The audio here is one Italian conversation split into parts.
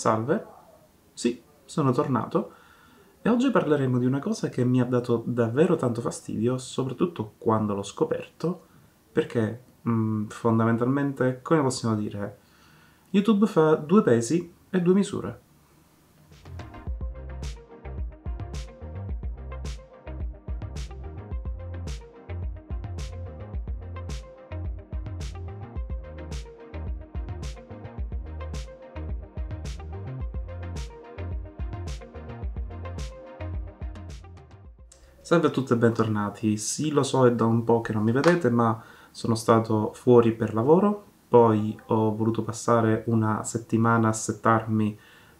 Salve, sì, sono tornato e oggi parleremo di una cosa che mi ha dato davvero tanto fastidio, soprattutto quando l'ho scoperto, perché mh, mm, fondamentalmente, come possiamo dire, YouTube fa due pesi e due misure. Salve a tutti e bentornati. Sì, lo so, è da un po' che non mi vedete, ma sono stato fuori per lavoro, poi ho voluto passare una settimana a settarmi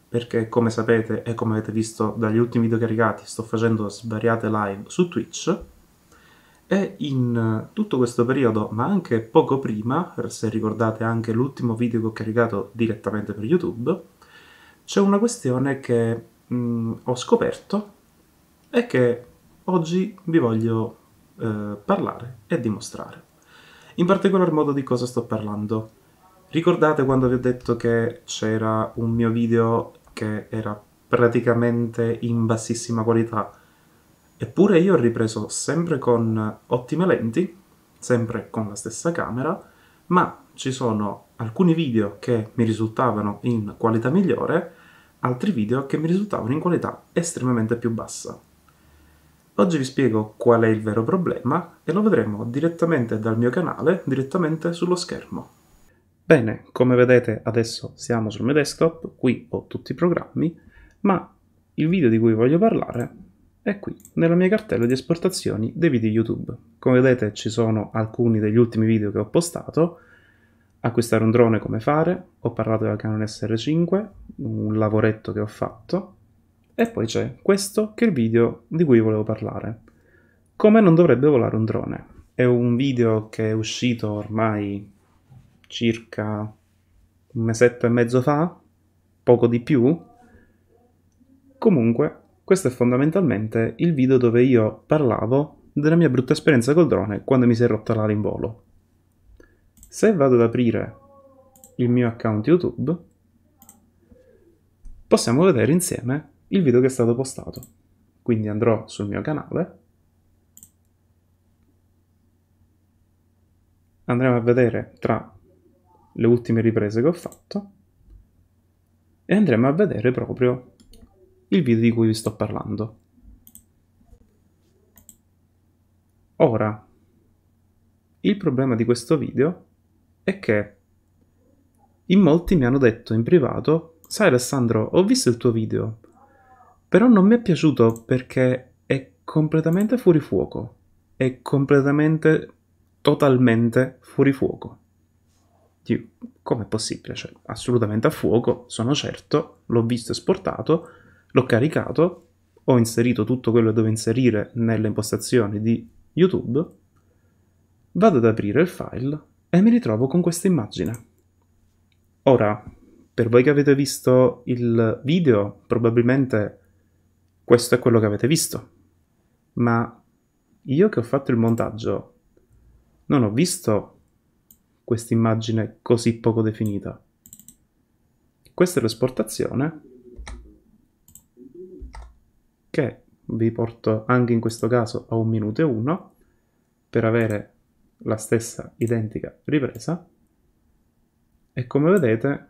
perché come sapete e come avete visto dagli ultimi video caricati sto facendo svariate live su Twitch e in tutto questo periodo, ma anche poco prima, se ricordate anche l'ultimo video che ho caricato direttamente per YouTube, c'è una questione che mh, mm, ho scoperto e che Oggi vi voglio eh, parlare e dimostrare. In particolar modo di cosa sto parlando. Ricordate quando vi ho detto che c'era un mio video che era praticamente in bassissima qualità? Eppure io ho ripreso sempre con ottime lenti, sempre con la stessa camera, ma ci sono alcuni video che mi risultavano in qualità migliore, altri video che mi risultavano in qualità estremamente più bassa. Oggi vi spiego qual è il vero problema e lo vedremo direttamente dal mio canale, direttamente sullo schermo. Bene, come vedete adesso siamo sul mio desktop, qui ho tutti i programmi, ma il video di cui voglio parlare è qui, nella mia cartella di esportazioni dei video YouTube. Come vedete ci sono alcuni degli ultimi video che ho postato, acquistare un drone come fare, ho parlato della Canon SR5, un lavoretto che ho fatto, e poi c'è questo che è il video di cui volevo parlare. Come non dovrebbe volare un drone. È un video che è uscito ormai circa un mesetto e mezzo fa, poco di più. Comunque, questo è fondamentalmente il video dove io parlavo della mia brutta esperienza col drone quando mi si è rotta l'ala in volo. Se vado ad aprire il mio account YouTube, possiamo vedere insieme il video che è stato postato. Quindi andrò sul mio canale, andremo a vedere tra le ultime riprese che ho fatto e andremo a vedere proprio il video di cui vi sto parlando. Ora, il problema di questo video è che in molti mi hanno detto in privato Sai Alessandro, ho visto il tuo video, però non mi è piaciuto perché è completamente fuori fuoco. È completamente, totalmente fuori fuoco. Come è possibile? Cioè, assolutamente a fuoco, sono certo, l'ho visto esportato, l'ho caricato, ho inserito tutto quello che devo inserire nelle impostazioni di YouTube, vado ad aprire il file e mi ritrovo con questa immagine. Ora, per voi che avete visto il video, probabilmente questo è quello che avete visto. Ma io che ho fatto il montaggio non ho visto questa immagine così poco definita. Questa è l'esportazione che vi porto anche in questo caso a 1 minuto e 1 per avere la stessa identica ripresa e come vedete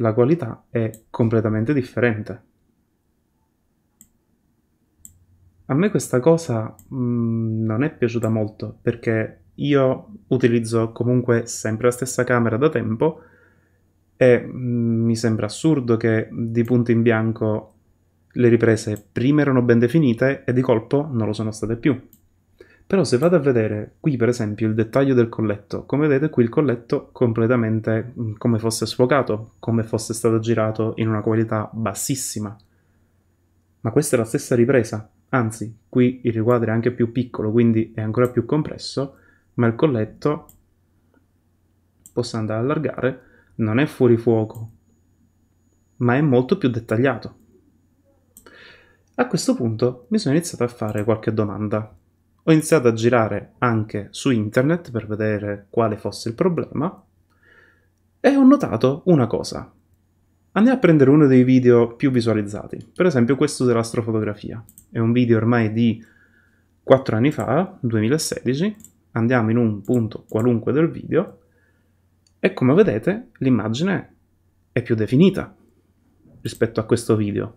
la qualità è completamente differente. A me questa cosa mh, mm, non è piaciuta molto perché io utilizzo comunque sempre la stessa camera da tempo e mh, mm, mi sembra assurdo che di punto in bianco le riprese prima erano ben definite e di colpo non lo sono state più. Però se vado a vedere qui per esempio il dettaglio del colletto, come vedete qui il colletto completamente mm, come fosse sfocato, come fosse stato girato in una qualità bassissima. Ma questa è la stessa ripresa, anzi qui il riquadro è anche più piccolo, quindi è ancora più compresso, ma il colletto posso andare a allargare, non è fuori fuoco, ma è molto più dettagliato. A questo punto mi sono iniziato a fare qualche domanda ho iniziato a girare anche su internet per vedere quale fosse il problema e ho notato una cosa. Andiamo a prendere uno dei video più visualizzati, per esempio questo dell'astrofotografia. È un video ormai di 4 anni fa, 2016, andiamo in un punto qualunque del video e come vedete l'immagine è più definita rispetto a questo video.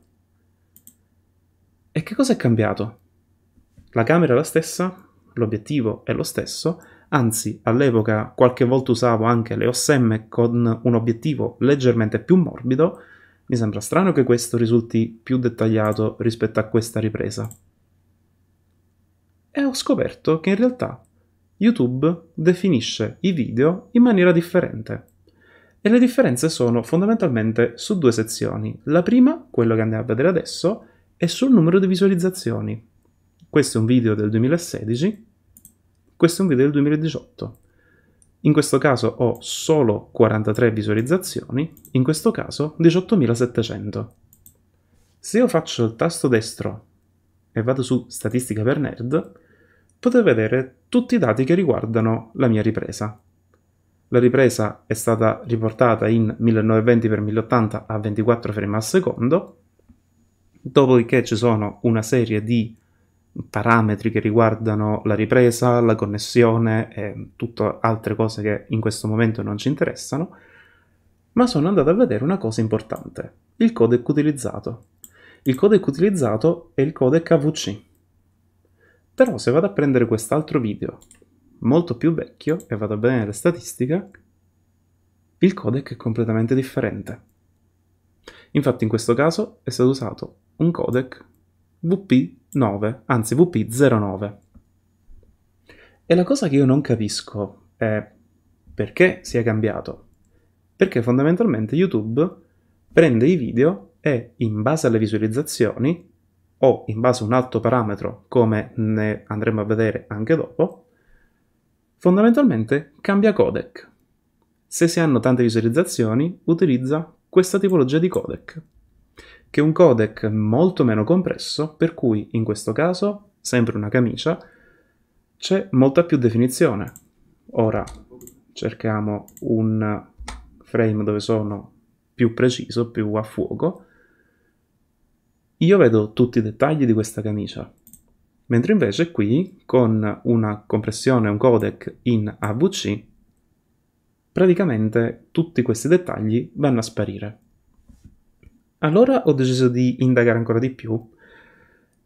E che cosa è cambiato? La camera è la stessa, l'obiettivo è lo stesso, anzi all'epoca qualche volta usavo anche le OSM con un obiettivo leggermente più morbido, mi sembra strano che questo risulti più dettagliato rispetto a questa ripresa. E ho scoperto che in realtà YouTube definisce i video in maniera differente. E le differenze sono fondamentalmente su due sezioni. La prima, quello che andiamo a vedere adesso, è sul numero di visualizzazioni. Questo è un video del 2016, questo è un video del 2018. In questo caso ho solo 43 visualizzazioni, in questo caso 18.700. Se io faccio il tasto destro e vado su Statistica per Nerd, potete vedere tutti i dati che riguardano la mia ripresa. La ripresa è stata riportata in 1920x1080 a 24 frame al secondo, dopodiché ci sono una serie di parametri che riguardano la ripresa, la connessione e tutte altre cose che in questo momento non ci interessano, ma sono andato a vedere una cosa importante, il codec utilizzato. Il codec utilizzato è il codec AVC. Però se vado a prendere quest'altro video, molto più vecchio, e vado a vedere le statistiche, il codec è completamente differente. Infatti in questo caso è stato usato un codec VP9, anzi VP09. E la cosa che io non capisco è perché si è cambiato. Perché fondamentalmente YouTube prende i video e in base alle visualizzazioni o in base a un altro parametro, come ne andremo a vedere anche dopo, fondamentalmente cambia codec. Se si hanno tante visualizzazioni, utilizza questa tipologia di codec che un codec molto meno compresso, per cui in questo caso, sempre una camicia, c'è molta più definizione. Ora cerchiamo un frame dove sono più preciso, più a fuoco. Io vedo tutti i dettagli di questa camicia, mentre invece qui con una compressione, un codec in AVC, praticamente tutti questi dettagli vanno a sparire. Allora ho deciso di indagare ancora di più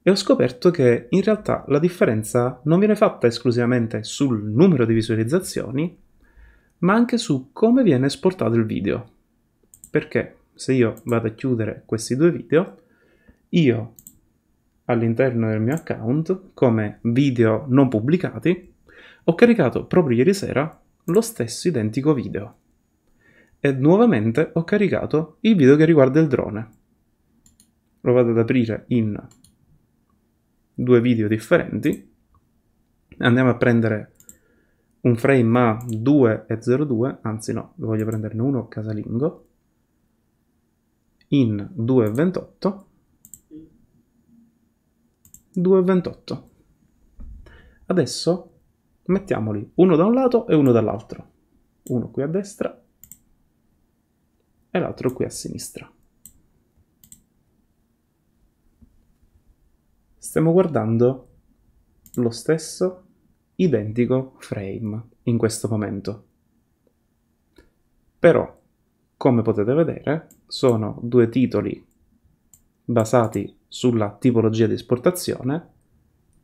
e ho scoperto che in realtà la differenza non viene fatta esclusivamente sul numero di visualizzazioni, ma anche su come viene esportato il video. Perché se io vado a chiudere questi due video, io all'interno del mio account, come video non pubblicati, ho caricato proprio ieri sera lo stesso identico video e nuovamente ho caricato il video che riguarda il drone. Lo vado ad aprire in due video differenti. Andiamo a prendere un frame a 2,02, anzi no, voglio prenderne uno casalingo, in 2,28. 2,28. Adesso mettiamoli uno da un lato e uno dall'altro. Uno qui a destra e l'altro qui a sinistra. Stiamo guardando lo stesso identico frame in questo momento. Però, come potete vedere, sono due titoli basati sulla tipologia di esportazione,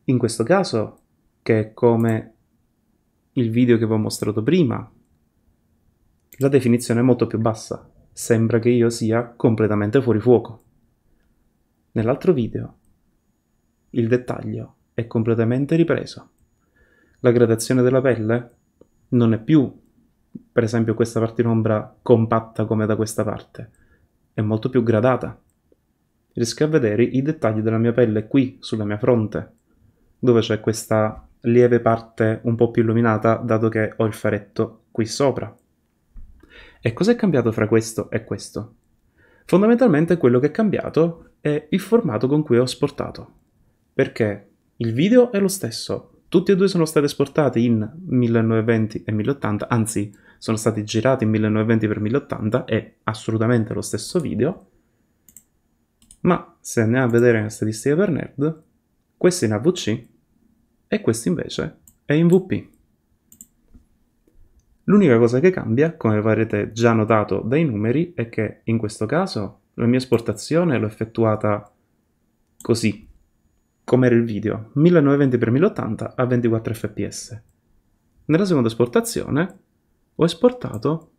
in questo caso che è come il video che vi ho mostrato prima, la definizione è molto più bassa, sembra che io sia completamente fuori fuoco. Nell'altro video il dettaglio è completamente ripreso. La gradazione della pelle non è più, per esempio, questa parte in ombra compatta come da questa parte, è molto più gradata. Riesco a vedere i dettagli della mia pelle qui, sulla mia fronte, dove c'è questa lieve parte un po' più illuminata, dato che ho il faretto qui sopra. E cos'è cambiato fra questo e questo? Fondamentalmente quello che è cambiato è il formato con cui ho esportato. Perché il video è lo stesso, tutti e due sono stati esportati in 1920 e 1080, anzi sono stati girati in 1920x1080, è assolutamente lo stesso video, ma se andiamo a vedere la statistica per nerd, questo è in AVC e questo invece è in VP. L'unica cosa che cambia, come avrete già notato dai numeri, è che in questo caso la mia esportazione l'ho effettuata così, come era il video, 1920x1080 a 24 fps. Nella seconda esportazione ho esportato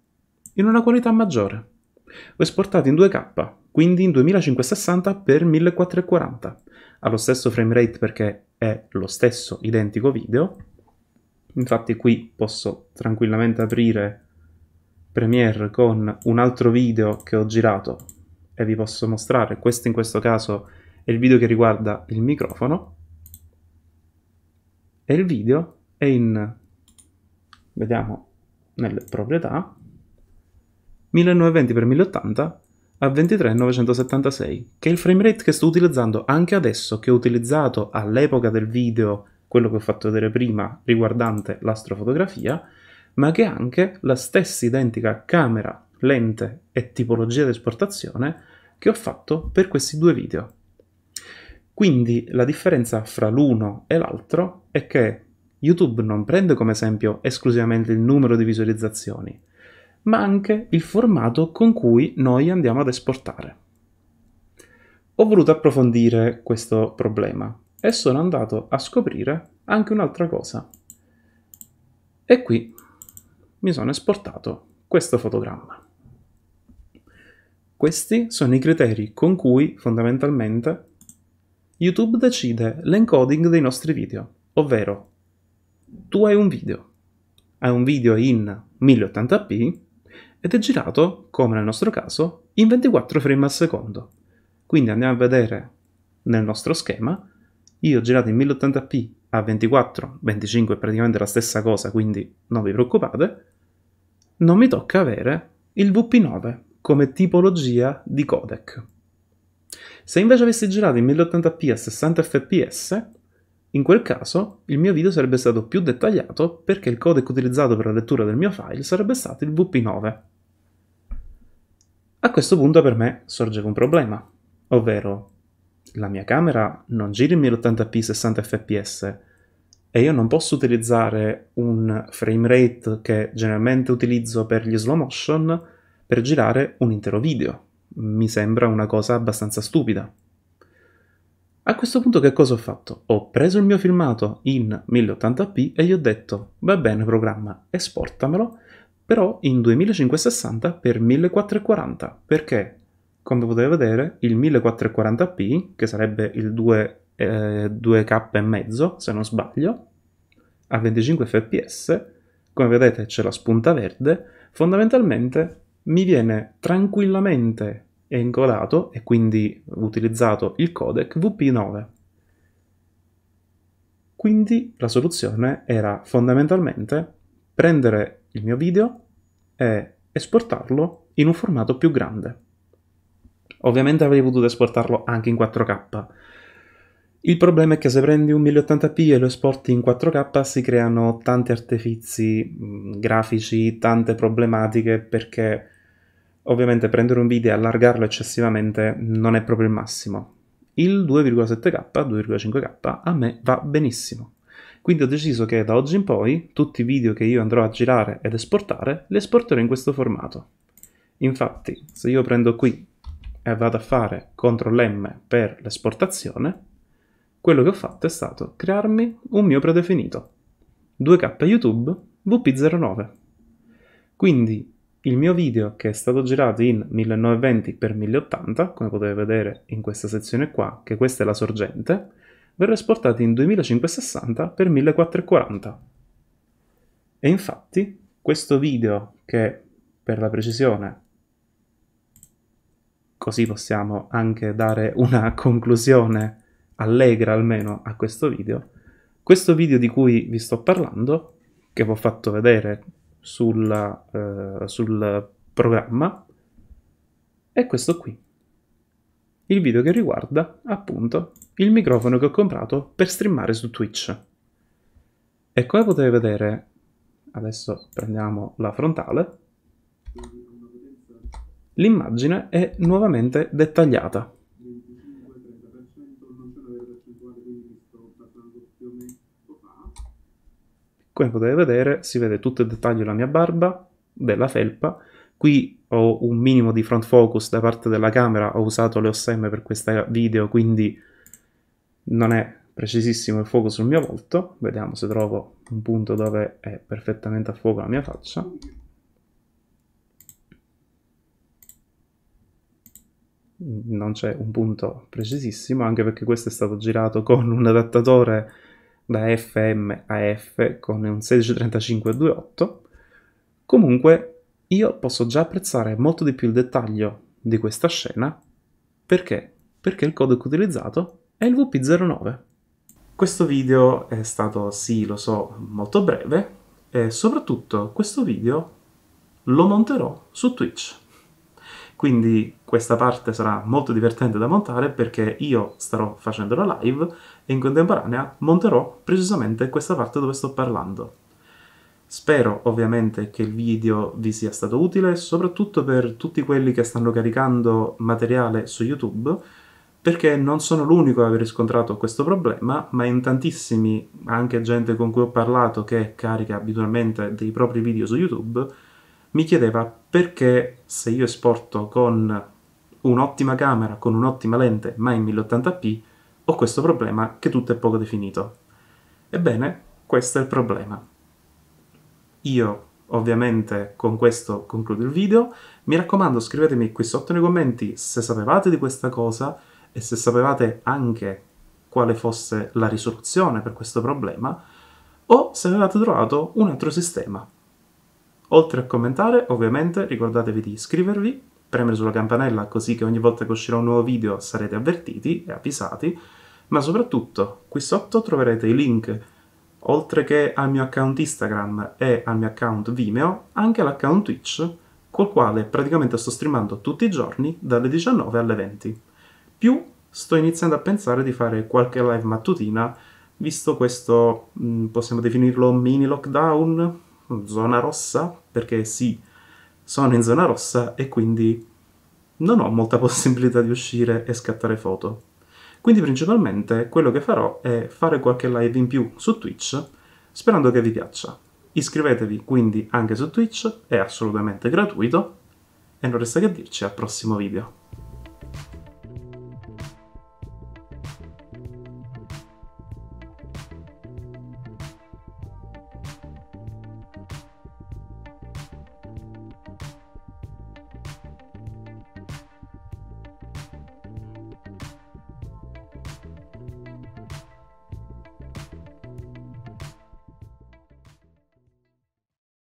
in una qualità maggiore. Ho esportato in 2K, quindi in 2560x1440, allo stesso framerate perché è lo stesso identico video, Infatti qui posso tranquillamente aprire Premiere con un altro video che ho girato e vi posso mostrare. Questo in questo caso è il video che riguarda il microfono e il video è in, vediamo, nelle proprietà 1920x1080 a 23976 che è il framerate che sto utilizzando anche adesso che ho utilizzato all'epoca del video quello che ho fatto vedere prima riguardante l'astrofotografia, ma che anche la stessa identica camera, lente e tipologia di esportazione che ho fatto per questi due video. Quindi la differenza fra l'uno e l'altro è che YouTube non prende come esempio esclusivamente il numero di visualizzazioni, ma anche il formato con cui noi andiamo ad esportare. Ho voluto approfondire questo problema e sono andato a scoprire anche un'altra cosa. E qui mi sono esportato questo fotogramma. Questi sono i criteri con cui, fondamentalmente, YouTube decide l'encoding dei nostri video, ovvero tu hai un video, hai un video in 1080p ed è girato, come nel nostro caso, in 24 frame al secondo. Quindi andiamo a vedere nel nostro schema io ho girato in 1080p a 24, 25 è praticamente la stessa cosa, quindi non vi preoccupate. Non mi tocca avere il VP9 come tipologia di codec. Se invece avessi girato in 1080p a 60 fps, in quel caso il mio video sarebbe stato più dettagliato perché il codec utilizzato per la lettura del mio file sarebbe stato il VP9. A questo punto per me sorge un problema, ovvero la mia camera non gira in 1080p 60 fps e io non posso utilizzare un frame rate che generalmente utilizzo per gli slow motion per girare un intero video. Mi sembra una cosa abbastanza stupida. A questo punto che cosa ho fatto? Ho preso il mio filmato in 1080p e gli ho detto va bene programma, esportamelo, però in 2560 x 1440 perché come potete vedere il 1440p, che sarebbe il 2, eh, 2K e mezzo, se non sbaglio, a 25 fps, come vedete c'è la spunta verde, fondamentalmente mi viene tranquillamente encodato e quindi utilizzato il codec VP9. Quindi la soluzione era fondamentalmente prendere il mio video e esportarlo in un formato più grande. Ovviamente avrei potuto esportarlo anche in 4K. Il problema è che se prendi un 1080p e lo esporti in 4K si creano tanti artefizi mm, grafici, tante problematiche perché ovviamente prendere un video e allargarlo eccessivamente non è proprio il massimo. Il 2,7K, 2,5K a me va benissimo. Quindi ho deciso che da oggi in poi tutti i video che io andrò a girare ed esportare li esporterò in questo formato. Infatti, se io prendo qui e vado a fare CTRL M per l'esportazione, quello che ho fatto è stato crearmi un mio predefinito, 2K YouTube VP09. Quindi il mio video che è stato girato in 1920x1080, come potete vedere in questa sezione qua, che questa è la sorgente, verrà esportato in 2560x1440. E infatti questo video, che per la precisione Così possiamo anche dare una conclusione allegra almeno a questo video. Questo video di cui vi sto parlando, che vi ho fatto vedere sulla, eh, sul programma, è questo qui. Il video che riguarda, appunto, il microfono che ho comprato per streamare su Twitch. E come potete vedere, adesso prendiamo la frontale, L'immagine è nuovamente dettagliata. Come potete vedere si vede tutto il dettaglio della mia barba, della felpa, qui ho un minimo di front focus da parte della camera, ho usato le OSM per questo video quindi non è precisissimo il fuoco sul mio volto, vediamo se trovo un punto dove è perfettamente a fuoco la mia faccia. non c'è un punto precisissimo, anche perché questo è stato girato con un adattatore da FM a F con un 1635-28. Comunque io posso già apprezzare molto di più il dettaglio di questa scena perché? Perché il codec utilizzato è il VP09. Questo video è stato, sì, lo so, molto breve e soprattutto questo video lo monterò su Twitch. Quindi questa parte sarà molto divertente da montare perché io starò facendo la live e in contemporanea monterò precisamente questa parte dove sto parlando. Spero ovviamente che il video vi sia stato utile, soprattutto per tutti quelli che stanno caricando materiale su YouTube, perché non sono l'unico ad aver riscontrato questo problema, ma in tantissimi, anche gente con cui ho parlato che carica abitualmente dei propri video su YouTube, mi chiedeva perché se io esporto con un'ottima camera, con un'ottima lente, ma in 1080p, ho questo problema che tutto è poco definito. Ebbene, questo è il problema. Io ovviamente con questo concludo il video. Mi raccomando scrivetemi qui sotto nei commenti se sapevate di questa cosa e se sapevate anche quale fosse la risoluzione per questo problema o se avevate trovato un altro sistema. Oltre a commentare, ovviamente ricordatevi di iscrivervi, premere sulla campanella così che ogni volta che uscirà un nuovo video sarete avvertiti e avvisati, ma soprattutto qui sotto troverete i link oltre che al mio account Instagram e al mio account Vimeo, anche all'account Twitch, col quale praticamente sto streamando tutti i giorni dalle 19 alle 20. Più sto iniziando a pensare di fare qualche live mattutina, visto questo, mm, possiamo definirlo mini lockdown, zona rossa, perché sì, sono in zona rossa e quindi non ho molta possibilità di uscire e scattare foto. Quindi principalmente quello che farò è fare qualche live in più su Twitch, sperando che vi piaccia. Iscrivetevi quindi anche su Twitch, è assolutamente gratuito, e non resta che dirci al prossimo video.